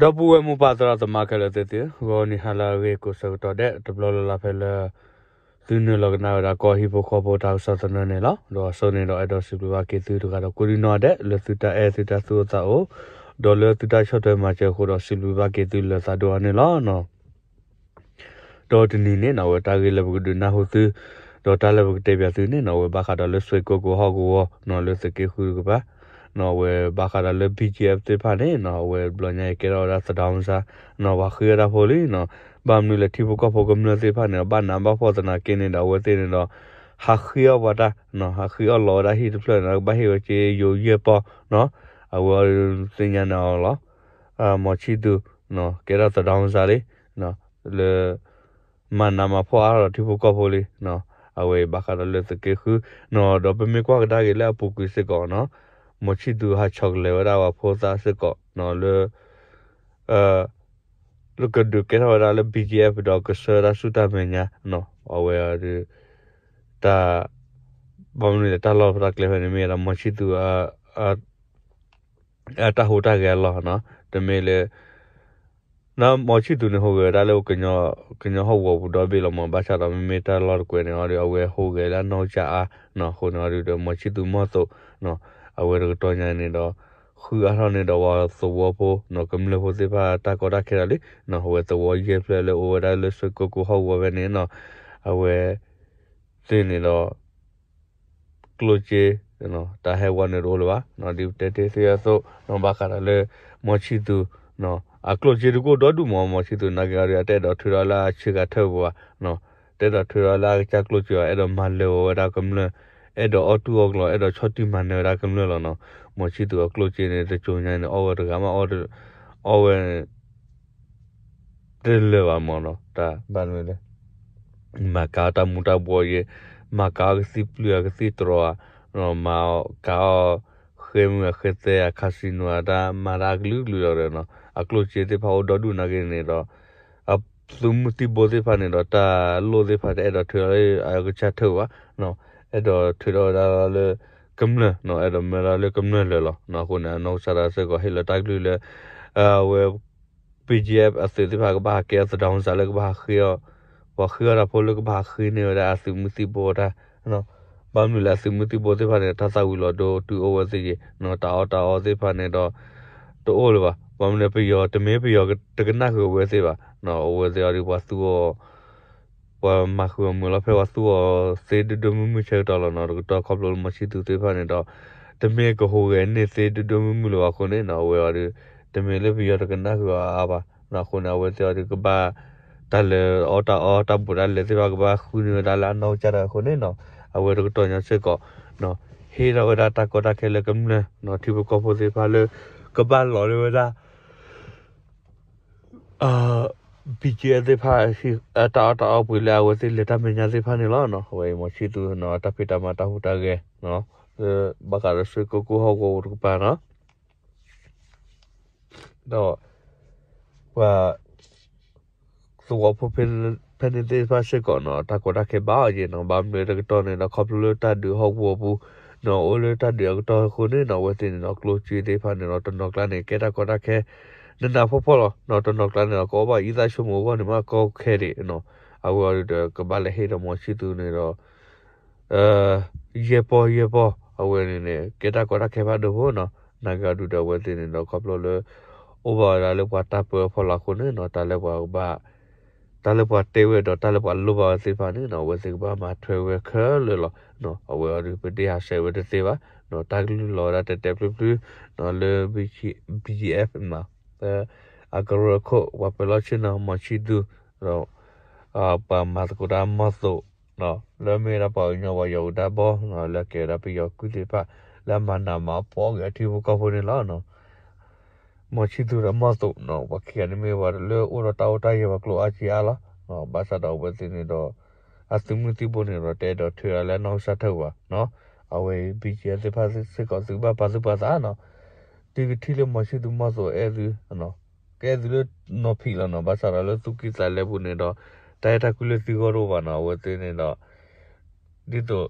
ဒပူဝဲမူပါတရာသမကလည်းတဲ့တဲ့ဘောနီဟာလာဝေကိုစောတော်တဲ့ဒပလလလာဖဲလာသူနလကနာရာကောဟီပိုခေါ်ပေါ်တာဆသနနေလားတော့ဆိုနေတော့အဲ့တော့စီပဝကေသူတို့ကတော့ကိုရီနောတဲ့လသူတာအဲသူတာသူတာအိုဒေါ်လာသူတာ short တွေမှာချက်ခိုးတော့စီပဝကေသူလသာတော့နေလားနော်တော့ဒီနေနော်တာဂေလဘကဒနာဟုတ်သူတော့တာလဘကတေပြသူနေနော်ဘာခါတော့လဆွေကိုကိုဟောကိုနော်လစကေခုကပါနော်ဝဲဘာခါရလဘီဂျီအက်တေဖာနေနော်ဝဲဘလညာကေရောရာသဒေါန်စာနော်ဝါခေရာဖိုလီနော်ဘာမနူလက်တီဘကဖိုကမနတေဖာနေဘာနမ်ဘာဖောသနာကင်းနေတော့ဝဲတေနေတော့ဟာခီယောဝတာနော်ဟာခီယောလော်ရာဟီတဖလနော်ဘာဟီဝချေယိုယေပေါ်နော်အဝစင်ညာနော်လောအမောချီတူနော်ကေရာသဒေါန်စာလေးနော်လေမနမဖောအာတီဘကဖိုလီနော်အဝေဘာခါရလက်စကေခူနော်တော့ပမေကွာကဒါကေလာပူကူစကောနော်မချီဒူဟာချောကလေဝရာဝဖိုသာစကောနော်လေအလူကဒူကေနော်ရာလေ BGF ဒေါကဆရာစုတာမညာနော်အဝဲရတာဘောင်းနေတာလောဖရက်လေဖနေမီရာမချီဒူအာအတာဟိုတာကဲလောနော်တမေလေနာမောချီတူနေဟိုကဒါလောကညကညဟောဝဘူဒါဘေလမဘာချာတော်မီမီတာလော်ကွေနေအော်ရအဝဲဟိုကလာနော်ချာနော်ဟိုနော်ရတော့မောချီတူမောတော့နော်အဝဲရတော့ညာနေတော့ခူအားနေတော့ဝါသဝဖို့နော်ကမ္လဖို့စေပါတာကောတာခဲရလေနော်ဟိုသဝရေဖလဲလေအိုဒါလစကိုကိုဟောဝပဲနေနော်အဝဲသိနေတော့ကလိုချေနော်တာဟဲဝနေရောလပါနော်ဒီတက်တေးစရဆိုနော်ဘာခါရလေမောချီတူနော်အကလိုချီကိုတော့ဒူမောမရှိသူနာဂရီတဲ့တော့ထူရလာချီကထောက်ပါနော်တဲ့တော့ထူရလာချက်ကလိုချီအဲ့တော့မလဲဝရကမလအဲ့တော့အတူအကလိုအဲ့တော့ချောတိမနေရကမလလောနော်မရှိသူကလိုချီနေတဲ့ချုံညာနေအော်ဝရကမအော်အော်ဝတယ်လေပါမနော်တာဘာလို့လဲမကာတာမူတာဘော်ရမကာစီပလူကစီတရောနော်မကာခဲမှုခတဲ့အခါစီနိုတာမာရာဂလူလူရနော်အကလိုချေတဲ့ဖောက်ဒေါ်ဒူနာကနေတော့အသုမတိဘောသေးဖာနေတော့တာလိုသေးဖာတဲ့အဲ့တော့ထွေအကချထောပါနော်အဲ့တော့ထွေတော့ဒါလေကမ္နနော်အဲ့တော့မလာလေကမ္နလေလားနော်ခုနနော်ဆရာစကဟိလတိုက်လူလေအဝေ PGF အစစ်တိဖာကဘာကဲသဒေါင်းစားလေကဘာခေဝခေရပိုလကဘာခိနေရအသုမတိဘောတာနော်ဘာမူလာစုမတိပိုသေးဖာနေတဆဝီလောတော့တူအိုဝစီနော်တာအော်တာအော်သေးဖာနေတော့တိုအိုလောပါဘာမူလာပြရောတမင်းပြရောတကနာကိုဝဲသေးပါနော်အိုဝစီရောဒီပါသူောဝမခုမူလာဖေဝသူောစေဒဒမူမူချေတော်လောနော်တော့ခေါပလောမရှိသူသေးဖာနေတော့တမင်းကဟိုရဲ့နေစေဒဒမူမူလောခုနေနော်ဝဲရောဒီတမင်းလေးပြရောတကနာကိုအားပါနော်ခုနဝဲသေးရောဒီကပါတလေအော်တာအော်တာဘူရလေသေးပါကပါခုနေတာလာနော်ကြတာခုနေနော် awe ro to nya se ko no he ra ra ta ko ta ke le kam ne no thi bu ko po se pa le ka ba lo le ra a bi je de pha si ta ta au pu la awe se le ta me nya se pha ne lo no awe mo si tu no ta phi ta ma ta hu ta ge no ba ka ra se ko ko ho ko ru pa na no ว่าตัวพอเป็นဖနေသေးပါရှိကောနော်တကောတခေပါရေနော်ဘာမျိုးတက်တော်နေနော်ခေါပလူတတ်ဒူဟောက်ဘောဘူးနော်အိုလတတ်ဒီတော့ခုနေနော်ဝတ်တင်နော်ကလိုချီသေးဖာနေနော်တနော်ကလနေကဲတကောတခေနန္ဒဖောဖောနော်တနော်ကလနေနော်ကောပါဤသာရှုံမောဘောနေမကောခဲရီနော်အဝရတဲ့ကဘာလေဟေရမောရှိသူနေတော့အဲရေပေါ်ရေပေါ်အဝယ်နေနေကဲတကောတခေဖာတို့ဘောနော်နာဂဒူတော့ဝတ်တင်နော်ခေါပလောလော over လာလောက်တာပေါ်ဖောလာခုနေနော်တာလောက်ပါတာလပွားတေဝဲတော့တာလပွားလောပါစေပါနေနော်ဝစေကပါမထွေဝဲခဲလေလောနော်အဝဲရပတိဟာဆေဝဲတေပါနော်တာဂလူလောရတဲ့ WW နော်လေဘီဘီအက်မှာအကရခဝပလချနာမချီဒူရောအပမတ်ကူရာမသောနော်လေမေရပါညဝယောဒဘောနော်လေကေရပီယောကုတိပါလမနာမပေါ်ရတီဘကဖို့နေလားနော် mochidura masto no bakia ni mewar le ora tau ta ye baklo achi ala no basa dau batini do astumu ti boni ro te do thua la no sa thau ba no awe bjia se phase se ko su ba ba su ba sa no ti ti le mochidu masto e du no ke du le no phi la no basa ra le tu ki sa le boni do ta ta ku le ti go ro ba no we te ni do di to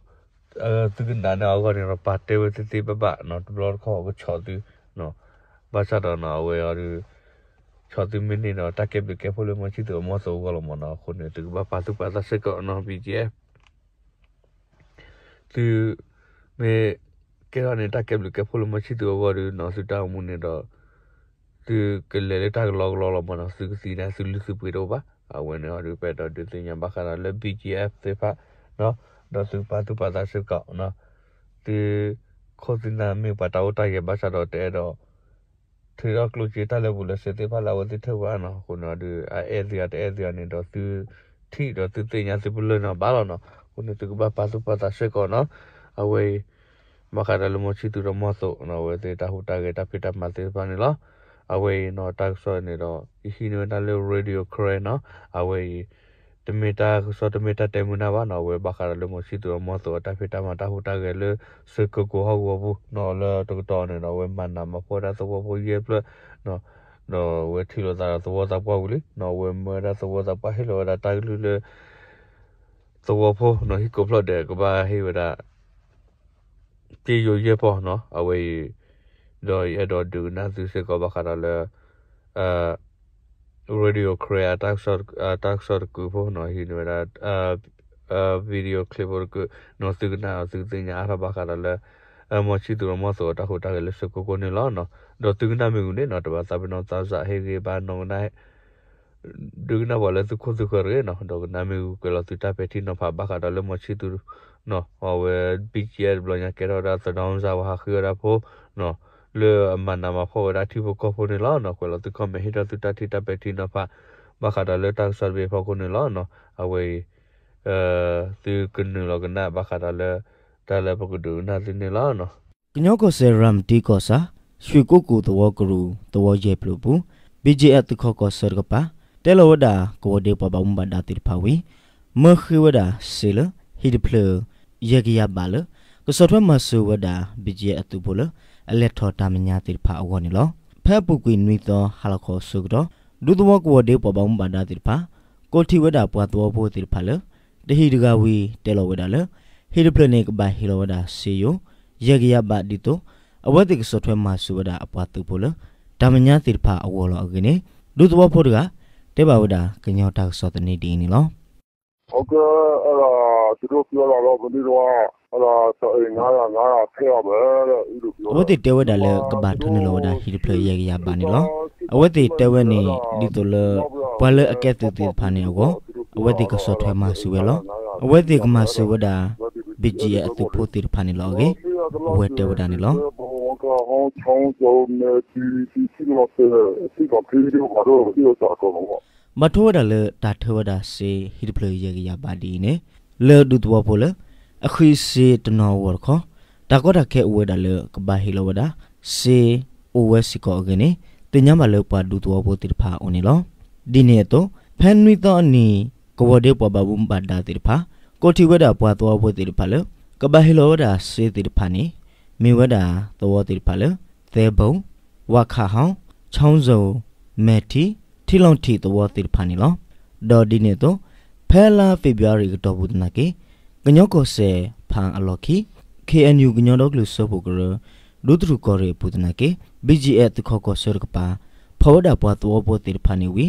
အဲသူကနာနာအောကနေတော့ပါတေဝတိတိပပနော်ဘလော့ခေါ်ကိုချော်သူ basada na we aru chati mini na take be ke pole ma chito mo so galo mo na khone tu ba pa tu pa ta se ko no bi je tu me ke ra ne take be ke pole ma chito wa ru na su ta mu ne da tu ke le le ta lo lo lo mo na su si na su lu su pi ro ba a we ne aru pe da de tin ya ba kha na le bi je te pa no da su pa tu pa ta se ko no tu ခေါ်တင်နာမြေပါတောက်တိုက်ရဲ့ဘာသာတော်တဲ့တော့ထရကလူချီတလည်းဘူးလစတဲ့ဖလာဝတိထဝနာခုနဒအဲဇီယတ်အဲဇီယန်နေတော့သူထီတော့သူတင်ညာသူဘလနော်ဘာလို့နော်ခုနသူကဘာပါသူပါတာရှေကောနော်အဝေးမခါရလမချီသူရမဆိုနော်ဝေတဲ့တာဟူတာဂေတာဖိတာမတဲ့ပါနေလားအဝေးနော်တက်ဆောနေတော့ issue နဲ့လည်း radio crane နော်အဝေးတမီတာဆောတမီတာတေမူနာဘာနော်ဝဲဘာခါလမစီတူမောတောတာဖီတာမတာဟူတာကဲလေစကကိုဟောဘူနော်လတကတော်နေနော်ဝဲမနာမပေါ်တာသဘောပေါ်ရဲ့ပလနော်နော်ဝဲထီလိုတာသဘောတာပေါ်ဘူးလေနော်ဝဲမရသဘောတာပါဟီလိုတာတာလူလေသဘောပေါ်နော်ဟီကိုဖလော့တဲ့ကဘာဟီဝဒါပြေယိုရဲ့ပေါ်နော်အဝဲတော့ရတော့ဒူနာသူစကဘာခါလအဲ radio korea tak sor tak sor ku bo no hi no ra video clip or ku no su na su tin ya ra ba ka la mo chi tu mo so ta ho ta le su ko ko ne la no do tu na mi ne no ta ba sa no ta sa he ge ba no na du na ba le su ko su ko re no do na mi ku la tu ta pe ti no pa ba ka la mo chi tu no o we big year blo nya ke ra ta down za wa ha khu ra po no လေမနာမဖောရာတိဘကဖိုနေလောနော်ကွယ်လတခမဟိတတတတိတပတိနဖာဘခတာလေတောက်ဆာဘေဖောကိုနေလောနော်အဝေးအဲသူကနုလကနာဘခတာလေတလပကဒူနာသိနေလောနော်ကညောကိုဆေရမ်တီကောစာရွှေကိုကိုတဝကရူတဝရဲ့ပလူပူ BJF တခကောဆရကပါတဲလဝဒကိုဒေပဘမ်ဘဒတိဖာဝီမခိဝဒဆီလဟိဒဖလယေဂီယဘလကစတ်ဝမဆူဝဒ BJF တူဘလောအလက်ထော်တာမညာတိဖာအောနိလောဖဲပုကွေနွီသောဟလခောဆုကတော်ဒုသဝကောဒေပဘောင်ဘာဒတိဖာကိုတိဝဒပွားတော်ဖို့တိဖာလတဟိဒဂဝီတေလောဝဒလဟိဒပလနိကဘဟိလောဝဒစီယောယေဂယဘဒီတောအဝတိကဆောထွဲမှာစုဝဒအပွားသူဖို့လဒါမညာတိဖာအဝောလောအကိနေဒုသဝဖို့တကတေဘဝဒကညောတာဆောတနေဒီနီလောဟုတ်ကောသူတို့ပြောတာတော့မနေ့ကဟလာဆိုရင်ငါးရာငါးရာဖဲရမယ်လို့ဦးတို့ပြောတော့ဝတ်တေဝဒါလည်းကဘာထုံးလို့ဒါဟီပလရရပါနေလို့အဝတ်တေတဝဲနေဒီတလဘလအကက်တေတေဖာနေကိုအဝတ်တေကဆော့ထွဲမှာစုဝဲလို့အဝတ်တေကမှာစုဝဒါဘီဂျီအတူပိုတေဖာနေလို့ကေအဝတ်တေဝဒါနေလို့ก็ห้องช่องโจมเนี่ยที่ที่ที่เราเจอที่กับพี่ที่ว่าเราที่เราจากกันว่ามาทัวร์ได้เลยตัดทัวร์ได้สิฮิตเพลย์เยอะแยะบาดีเนี่ยလေဒုတဝဖိုလအခိစီတနောဝခတကောတခဲဝဲဒါလေကဘာဟီလဝဒါစေအဝဲစီကောဂနေတညမလောပါဒုတဝဖိုတိဖာအိုနီလောဒီနေတော့ဖန်နီတော့နီကဝဒေပဘဘုံပါဒါတိဖာကိုတီဝဲဒါပွားတော်ဖိုတိဖာလေကဘာဟီလဝဒါစေတိဖာနီမေဝဒါသဝတိဖာလေသဲဘုံဝခဟောင်းချောင်းစုံမဲတီထီလုံထီသဝတိဖာနီလောဒေါ်ဒီနေတော့ဖဲလာဖေဗျာရီကတော့ဘူးတနာကေကညောကိုစေဖန်အလော်ခီ KNU ကညောတော့ကလူဆော့ဖို့ကရဒုတရူကော်ရီပူတနာကေ BGA တခေါ်ကောဆော့ကပါဖော်ဒါပွားသောပေါ်တေဖာနေဝီ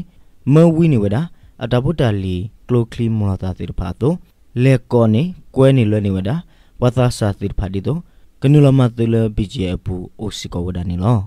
မဝီနေဝဒအတဘုတလီကလိုကလီမောတာတေဖာတိုလေကောနေကွဲနေလွယ်နေဝဒဝသစာတေဖာဒီတိုကနုလမတေလ BGA ပူအိုစီကောဝဒနီလော